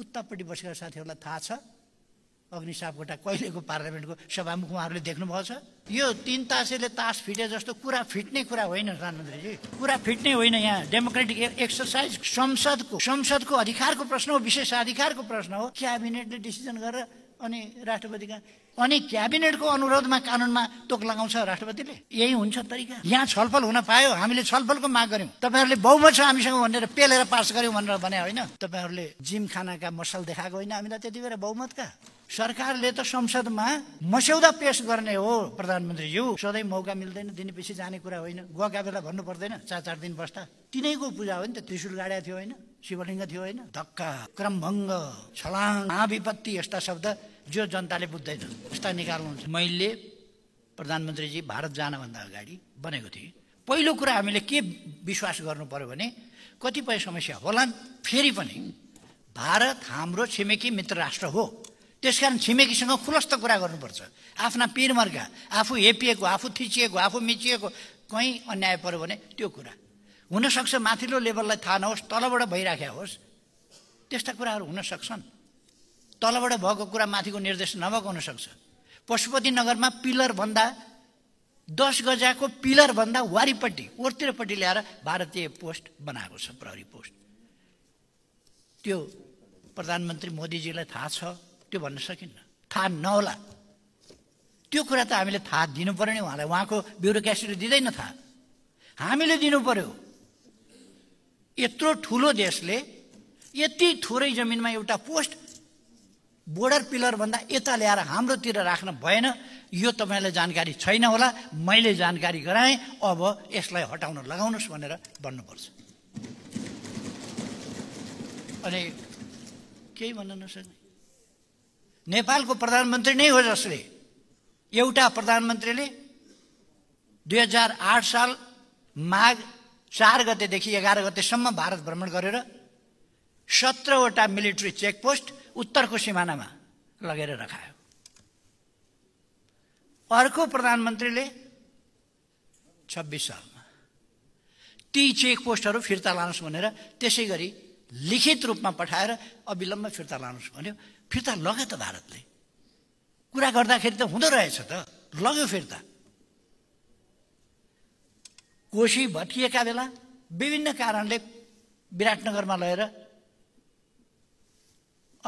उत्तापट्टि बसेका साथीहरूलाई थाहा छ अग्निसापकोटा कहिलेको पार्लियामेन्टको सभामुख उहाँहरूले देख्नुभएको छ यो तिन तासेले तास फिटे जस्तो कुरा फिट्ने कुरा होइन प्रधानमन्त्रीजी कुरा फिट्ने होइन यहाँ डेमोक्रेटिक एक्सर्साइज संसदको संसदको अधिकारको प्रश्न हो विशेष अधिकारको प्रश्न हो क्याबिनेटले डिसिजन गरेर अनि राष्ट्रपतिका अनि क्याबिनेटको अनुरोधमा कानुनमा तोक लगाउँछ राष्ट्रपतिले यही हुन्छ तरिका यहाँ छलफल हुन पायो हामीले छलफलको माग गऱ्यौँ तपाईँहरूले बहुमत छ हामीसँग भनेर पेलेर पास गऱ्यौँ भनेर भने होइन तपाईँहरूले जिम खानाका मसल देखाएको होइन हामीलाई त्यति बेला बहुमतका सरकारले त संसदमा मस्यौदा पेश गर्ने हो प्रधानमन्त्रीज्यू सधैँ मौका मिल्दैन दिनपछि जाने कुरा होइन गएका बेला भन्नु पर्दैन चार चार दिन बस्दा तिनैको पूजा हो नि त त्रिशुल गाड्या थियो होइन शिवलिङ्ग थियो होइन धक्का क्रमभङ्ग छलाङ महाविपत्ति यस्ता शब्द जो जनताले बुझ्दैन उस्ता निकाल्नुहुन्छ मैले प्रधानमन्त्रीजी भारत जानभन्दा अगाडि बनेको थिएँ पहिलो कुरा हामीले के विश्वास गर्नु पऱ्यो भने कतिपय समस्या होलान् फेरि पनि भारत हाम्रो छिमेकी मित्र राष्ट्र हो त्यस कारण छिमेकीसँग खुलस्त कुरा गर्नुपर्छ आफ्ना पिरमर्का आफू हेपिएको आफू थिचिएको आफू मिचिएको कहीँ अन्याय पऱ्यो भने त्यो कुरा हुनसक्छ माथिल्लो लेभललाई थाहा नहोस् तलबाट भइराख्या होस् त्यस्ता कुराहरू हुन सक्छन् तलबाट भएको कुरा माथिको निर्देश नभएको हुनसक्छ पशुपति नगरमा पिलरभन्दा दस गजाको पिलरभन्दा वारिपट्टि ओर्तिरपट्टि ल्याएर भारतीय पोस्ट बनाएको छ प्रहरी पोस्ट त्यो प्रधानमन्त्री मोदीजीलाई थाहा छ त्यो भन्न सकिन्न थाहा नहोला त्यो कुरा त हामीले थाहा दिनु पऱ्यो नि उहाँलाई उहाँको ब्युरोक्रेसीले दिँदैन थाहा हामीले दिनु पऱ्यो यत्रो ठुलो देशले यति थोरै जमिनमा एउटा पोस्ट बोर्डर पिलरभन्दा यता ल्याएर हाम्रोतिर राख्न भएन यो तपाईँलाई जानकारी छैन होला मैले जानकारी गराएँ अब यसलाई हटाउन लगाउनुहोस् भनेर भन्नुपर्छ अनि केही भन्न नसक्ने नेपालको प्रधानमन्त्री नै हो जसले एउटा प्रधानमन्त्रीले दुई हजार आठ साल माघ चार गतेदेखि एघार गतेसम्म भारत भ्रमण गरेर सत्रवटा मिलिट्री चेकपोस्ट उत्तरको सिमानामा लगेर राखायो अर्को प्रधानमन्त्रीले छब्बिस सालमा ती चेकपोस्टहरू फिर्ता लानुहोस् भनेर त्यसै गरी लिखित रूपमा पठाएर अविलम्ब फिर्ता लानुहोस् भन्यो फिर्ता लग्यो त भारतले कुरा गर्दाखेरि त हुँदो रहेछ त लग्यो फिर्ता कोशी भट्किएका बेला विभिन्न कारणले विराटनगरमा लगेर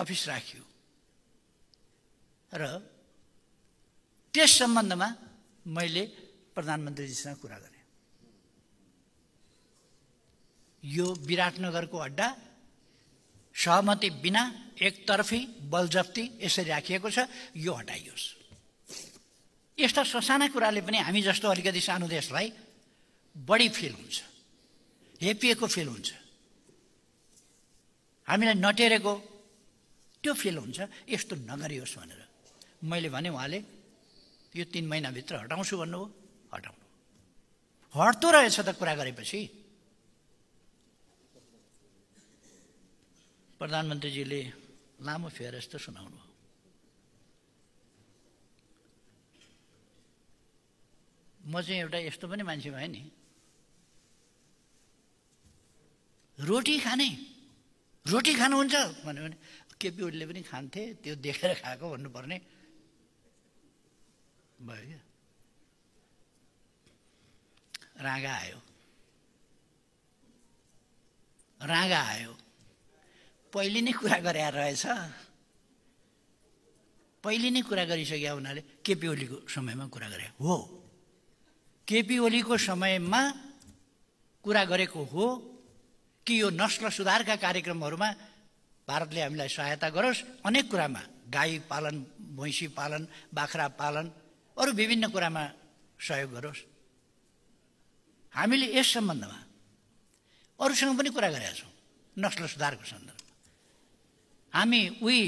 अफिस राख्यो र त्यस सम्बन्धमा मैले प्रधानमन्त्रीजीसँग कुरा गरेँ यो विराटनगरको अड्डा सहमति बिना एकतर्फी बलजप्ती यसरी राखिएको छ यो हटाइयोस् यस्ता ससाना कुराले पनि हामी जस्तो अलिकति सानो देशलाई बढी फिल हुन्छ हेपिएको फिल हुन्छ हामीलाई नटेरेको त्यो फिल हुन्छ यस्तो नगरियोस् भनेर मैले भने उहाँले यो तिन महिनाभित्र हटाउँछु भन्नुभयो हटाउनु हट्दो रहेछ त कुरा गरेपछि प्रधानमन्त्रीजीले लामो यस्तो सुनाउनु हो म चाहिँ एउटा यस्तो पनि मान्छे भएँ नि रोटी खाने रोटी खानुहुन्छ भन्यो भने केपी ओलीले पनि खान्थे त्यो देखेर खाएको भन्नुपर्ने भयो क्या राँगा आयो राँगा आयो पहिले नै कुरा गरे रहेछ पहिले नै कुरा गरिसके हुनाले केपी ओलीको समयमा कुरा गरे हो केपी ओलीको समयमा कुरा गरेको हो कि यो नस्ल सुधारका कार्यक्रमहरूमा भारतले हामीलाई सहायता गरोस् अनेक कुरामा गाई पालन भैँसी पालन बाख्रा पालन अरू विभिन्न कुरामा सहयोग गरोस् हामीले यस सम्बन्धमा अरूसँग पनि कुरा गरेका छौँ नस्ल सुधारको सन्दर्भमा हामी उही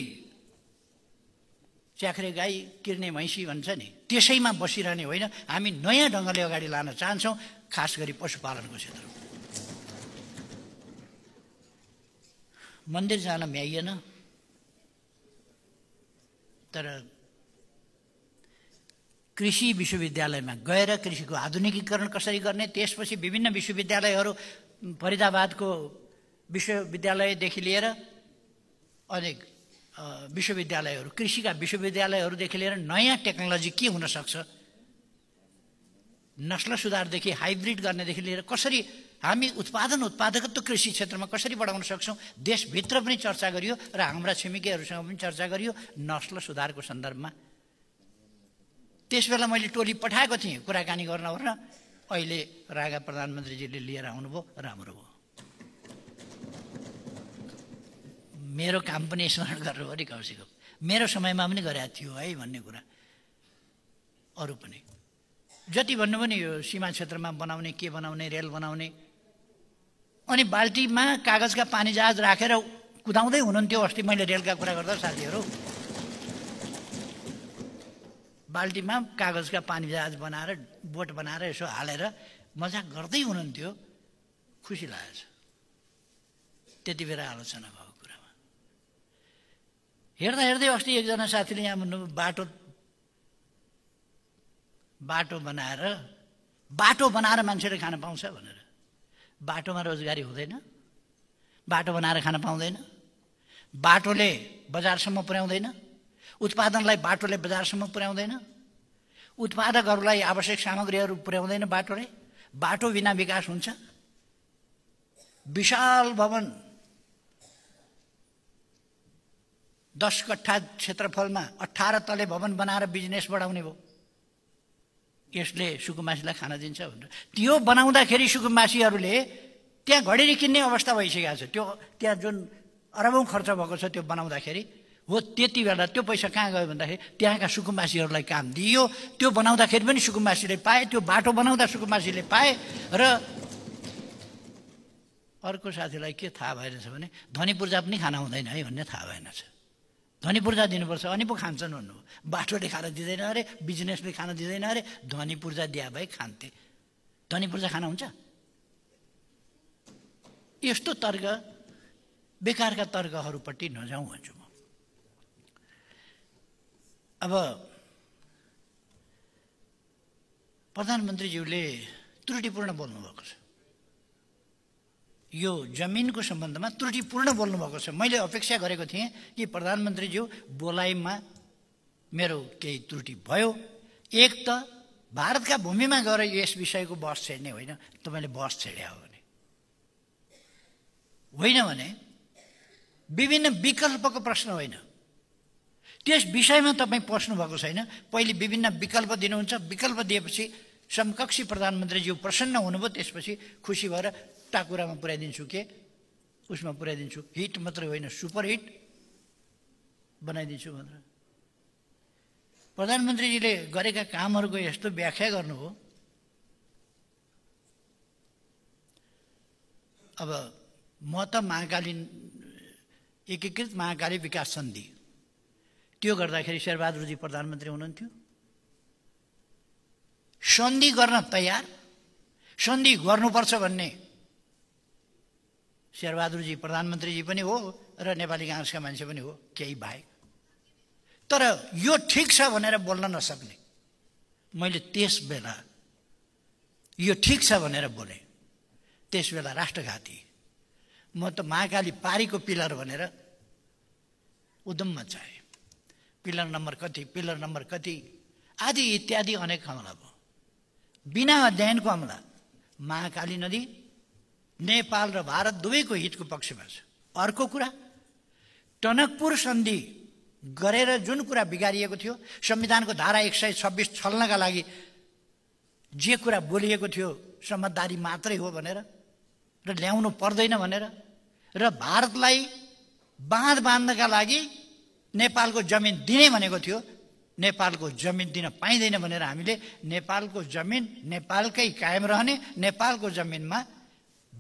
च्याख्रे गाई किर्ने भैँसी भन्छ नि त्यसैमा बसिरहने होइन हामी नयाँ ढङ्गले अगाडि लान चाहन्छौँ खास गरी पशुपालनको क्षेत्रमा मन्दिर जान भ्याइएन तर कृषि विश्वविद्यालयमा गएर कृषिको आधुनिकीकरण कसरी गर्ने त्यसपछि विभिन्न विश्वविद्यालयहरू फरिदाबादको विश्वविद्यालयदेखि लिएर अनेक विश्वविद्यालयहरू कृषिका विश्वविद्यालयहरूदेखि लिएर नयाँ टेक्नोलोजी के हुनसक्छ नस्ल सुधारदेखि हाइब्रिड गर्नेदेखि लिएर कसरी हामी उत्पादन उत्पादकत्व कृषि क्षेत्रमा कसरी बढाउन सक्छौँ देशभित्र पनि चर्चा गरियो र हाम्रा छिमेकीहरूसँग पनि चर्चा गरियो नस्ल सुधारको सन्दर्भमा त्यस बेला मैले टोली पठाएको थिएँ कुराकानी गर्न र अहिले रागा प्रधानमन्त्रीजीले लिएर आउनुभयो राम्रो भयो मेरो काम पनि स्मरण गर्नुभयो नि कौशिक मेरो समयमा पनि गरेको थियो है भन्ने कुरा अरू पनि जति भन्नु पनि यो सीमा क्षेत्रमा बनाउने के बनाउने रेल बनाउने अनि बाल्टीमा कागजका पानी जहाज राखेर कुदाउँदै हुनुहुन्थ्यो अस्ति मैले रेलका कुरा गर्दा साथीहरू बाल्टीमा कागजका पानी जहाज बनाएर बोट बनाएर यसो हालेर मजाक गर्दै हुनुहुन्थ्यो खुसी लागेछ त्यति बेला आलोचना भएको कुरामा हेर्दा हेर्दै अस्ति एकजना साथीले यहाँ भन्नु बाटो बाटो बनाएर बाटो बनाएर मान्छेले खान पाउँछ भनेर बाटोमा रोजगारी हुँदैन बाटो बनाएर खान पाउँदैन बाटोले बजारसम्म पुर्याउँदैन उत्पादनलाई बाटोले बजारसम्म पुर्याउँदैन उत्पादकहरूलाई आवश्यक सामग्रीहरू पुर्याउँदैन बाटोले बाटो बिना विकास हुन्छ विशाल भवन दस कट्ठा क्षेत्रफलमा अठार तले भवन बनाएर बिजनेस बढाउने भयो यसले सुकुमासीलाई खाना दिन्छ भनेर त्यो बनाउँदाखेरि सुकुम्बासीहरूले त्यहाँ घडेरी किन्ने अवस्था भइसकेको छ त्यो त्यहाँ जुन अरबौँ खर्च भएको छ त्यो बनाउँदाखेरि हो त्यति बेला त्यो पैसा कहाँ गयो भन्दाखेरि त्यहाँका सुकुम्बासीहरूलाई काम दियो त्यो बनाउँदाखेरि पनि सुकुम्बासीले पाए त्यो बाटो बनाउँदा सुकुमासीले पाए र अर्को साथीलाई के थाहा भएनछ भने धनी पूर्जा पनि खाना हुँदैन है भन्ने थाहा भएनछ धनी पूर्जा दिनुपर्छ अनि पो खान्छन् भन्नु बाठोले खान दिँदैन अरे बिजनेसले खान दिँदैन अरे धनी पूर्जा दिया भए खान्थे धनी पूर्जा खाना हुन्छ यस्तो तर्क बेकारका तर्कहरूपट्टि नजाउँ भन्छु म अब प्रधानमन्त्रीज्यूले त्रुटिपूर्ण बोल्नुभएको छ यो जमिनको सम्बन्धमा त्रुटिपूर्ण बोल्नुभएको छ मैले अपेक्षा गरेको थिएँ कि प्रधानमन्त्रीज्यू बोलाइमा मेरो केही त्रुटि भयो एक त भारतका भूमिमा गएर यस विषयको बस छेड्ने होइन तपाईँले बस छेड्या हो भने होइन भने विभिन्न विकल्पको प्रश्न होइन त्यस विषयमा तपाईँ पस्नुभएको छैन पहिले विभिन्न विकल्प दिनुहुन्छ विकल्प दिएपछि समकक्षी प्रधानमन्त्रीज्यू प्रसन्न हुनुभयो त्यसपछि खुसी भएर खुट्टा कुरामा पुऱ्याइदिन्छु के उसमा पुर्याइदिन्छु हिट मात्रै होइन सुपर हिट बनाइदिन्छु भनेर प्रधानमन्त्रीजीले गरेका कामहरूको यस्तो व्याख्या गर्नु हो अब म त महाकालीन एकीकृत महाकाली विकास सन्धि त्यो गर्दाखेरि शेरबहादुरजी प्रधानमन्त्री हुनुहुन्थ्यो सन्धि गर्न तयार सन्धि गर्नुपर्छ भन्ने शेरबहादुरजी प्रधानमन्त्रीजी पनि हो र नेपाली काङ्ग्रेसका मान्छे पनि हो केही बाहेक तर यो ठिक छ भनेर बोल्न नसक्ने मैले त्यस बेला यो ठिक छ भनेर बोलेँ त्यस बेला राष्ट्रघाती म त महाकाली पारीको पिलर भनेर उद्धममा चाहेँ पिलर नम्बर कति पिलर नम्बर कति आदि इत्यादि अनेक हमला भयो बिना अध्ययनको हमला महाकाली नदी नेपाल र भारत दुवैको हितको पक्षमा छ अर्को कुरा टनकपुर सन्धि गरेर जुन कुरा बिगारिएको थियो संविधानको धारा एक सय छब्बिस छल्नका लागि जे कुरा बोलिएको थियो समझदारी मात्रै हो भनेर र ल्याउनु पर्दैन भनेर र भारतलाई बाँध बाँध्नका लागि नेपालको जमिन दिने भनेको थियो नेपालको जमिन दिन पाइँदैन भनेर हामीले नेपालको जमिन नेपालकै कायम रहने नेपालको जमिनमा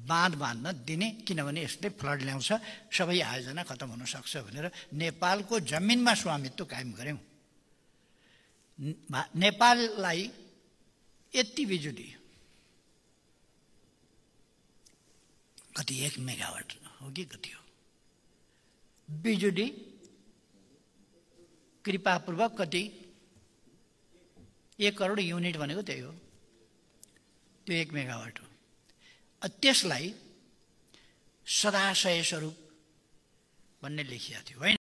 बाँध बाँध्न दिने किनभने यसले फ्लड ल्याउँछ सबै आयोजना खत्तम हुनसक्छ भनेर नेपालको जमिनमा स्वामित्व कायम गऱ्यौँ नेपाललाई यति बिजुली कति एक मेगावाट हो कि कति हो बिजुली कृपापूर्वक कति एक करोड युनिट भनेको त्यही हो त्यो एक मेगावाट हो त्यसलाई सदाशय स्वरूप भन्ने लेखिएको थियो होइन